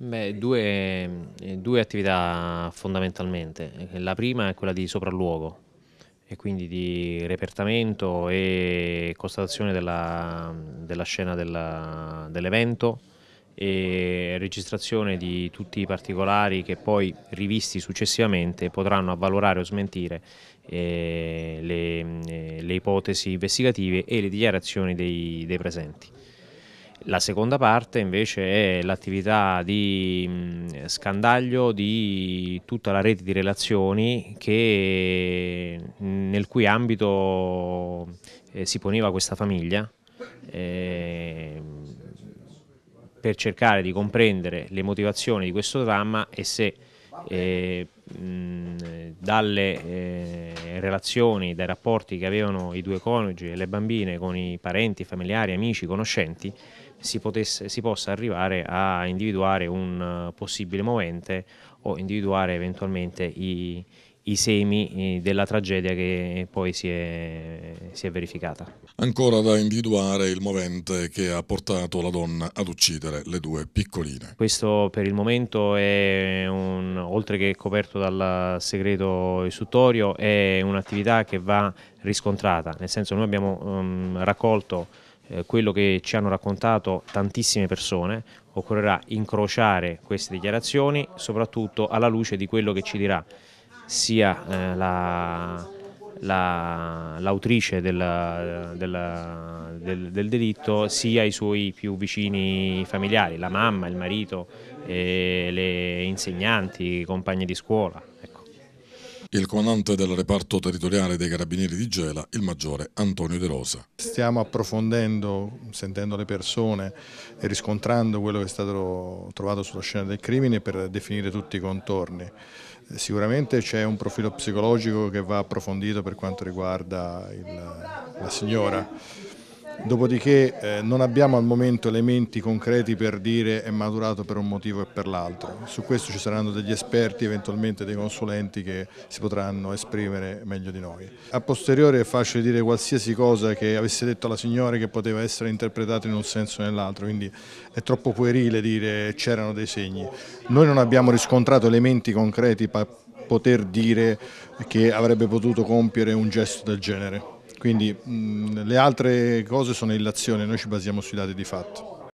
Beh, due, eh, due attività fondamentalmente. Eh, la prima è quella di sopralluogo, e quindi di repertamento e constatazione della, della scena dell'evento e registrazione di tutti i particolari che poi rivisti successivamente potranno avvalorare o smentire eh, le, eh, le, ipotesi investigative e le dichiarazioni dei, dei presenti. La seconda parte invece è l'attività di mm, scandaglio di tutta la rete di relazioni che, mm, nel cui ambito eh, si poneva questa famiglia eh, per cercare di comprendere le motivazioni di questo dramma e se eh, mh, dalle eh, relazioni, dai rapporti che avevano i due coniugi e le bambine con i parenti, familiari, amici, conoscenti, si, potesse, si possa arrivare a individuare un eh, possibile movente o individuare eventualmente i, i semi eh, della tragedia che poi si è, si è, verificata. Ancora da individuare il movente che ha portato la donna ad uccidere le due piccoline. Questo per il momento è un, oltre che coperto dal segreto istruttorio, è un'attività che va riscontrata, nel senso noi abbiamo um, raccolto eh, quello che ci hanno raccontato tantissime persone, occorrerà incrociare queste dichiarazioni soprattutto alla luce di quello che ci dirà sia eh, la, la, l'autrice del, del, del, del, delitto sia i suoi più vicini familiari, la mamma, il marito, eh, le insegnanti, i compagni di scuola il comandante del reparto territoriale dei Carabinieri di Gela, il maggiore Antonio De Rosa. Stiamo approfondendo, sentendo le persone e riscontrando quello che è stato trovato sulla scena del crimine per definire tutti i contorni. Sicuramente c'è un profilo psicologico che va approfondito per quanto riguarda il, la signora Dopodiché eh, non abbiamo al momento elementi concreti per dire è maturato per un motivo e per l'altro. Su questo ci saranno degli esperti, eventualmente dei consulenti che si potranno esprimere meglio di noi. A posteriore è facile dire qualsiasi cosa che avesse detto la signora che poteva essere interpretata in un senso o nell'altro, quindi è troppo puerile dire c'erano dei segni. Noi non abbiamo riscontrato elementi concreti per poter dire che avrebbe potuto compiere un gesto del genere. Quindi mh, mm, le altre cose sono illazioni, noi ci basiamo sui dati di fatto.